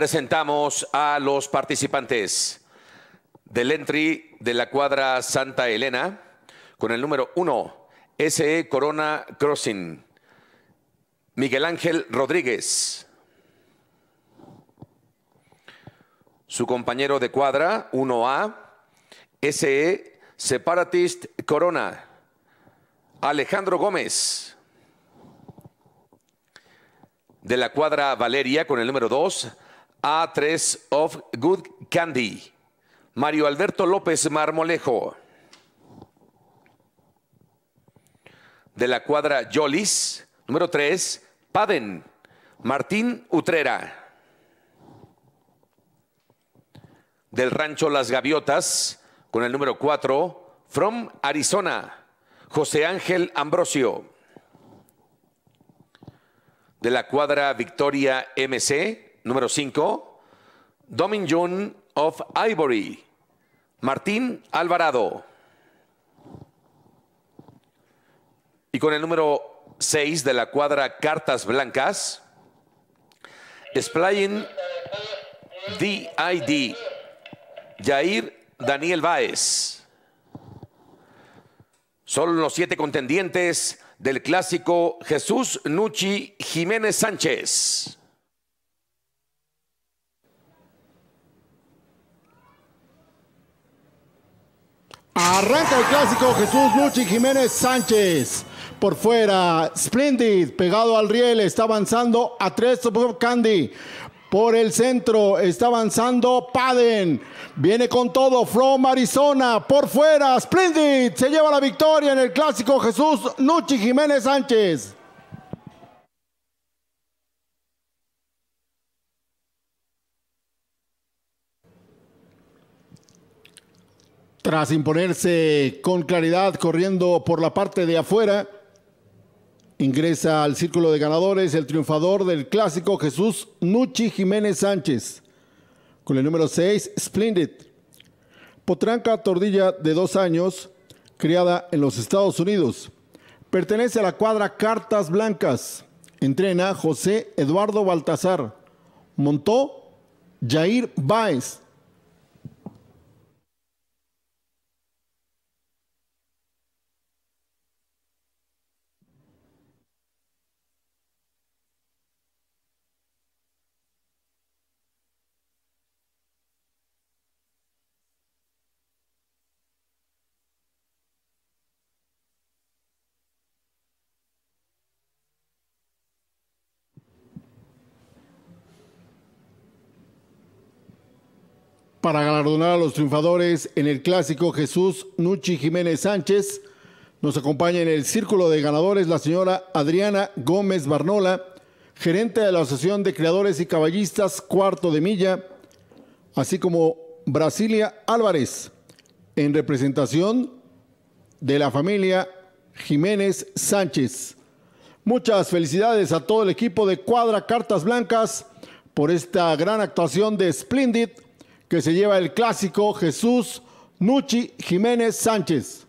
presentamos a los participantes del entry de la cuadra Santa Elena con el número 1, SE Corona Crossing, Miguel Ángel Rodríguez. Su compañero de cuadra, 1A, SE Separatist Corona, Alejandro Gómez. De la cuadra Valeria con el número 2, a3 of Good Candy. Mario Alberto López Marmolejo. De la cuadra Jolis, Número 3, Paden. Martín Utrera. Del rancho Las Gaviotas, con el número 4, From Arizona, José Ángel Ambrosio. De la cuadra Victoria MC, número 5, Domin of Ivory, Martín Alvarado. Y con el número 6 de la cuadra Cartas Blancas, Splaying DID, Jair Daniel Báez. Son los siete contendientes del clásico Jesús Nuchi Jiménez Sánchez. Arranca el clásico Jesús Luchi Jiménez Sánchez. Por fuera, Splendid, pegado al riel, está avanzando a tres Candy. Por el centro está avanzando Paden. Viene con todo From Arizona. Por fuera, Splendid se lleva la victoria en el clásico Jesús Luchi Jiménez Sánchez. Tras imponerse con claridad corriendo por la parte de afuera, ingresa al círculo de ganadores el triunfador del clásico Jesús Nuchi Jiménez Sánchez, con el número 6 Splendid. Potranca Tordilla de dos años, criada en los Estados Unidos. Pertenece a la cuadra Cartas Blancas. Entrena José Eduardo Baltazar. Montó Jair Báez. Para galardonar a los triunfadores en el clásico Jesús Nuchi Jiménez Sánchez, nos acompaña en el círculo de ganadores la señora Adriana Gómez Barnola, gerente de la Asociación de Creadores y Caballistas Cuarto de Milla, así como Brasilia Álvarez, en representación de la familia Jiménez Sánchez. Muchas felicidades a todo el equipo de Cuadra Cartas Blancas por esta gran actuación de Splendid que se lleva el clásico Jesús Nucci Jiménez Sánchez.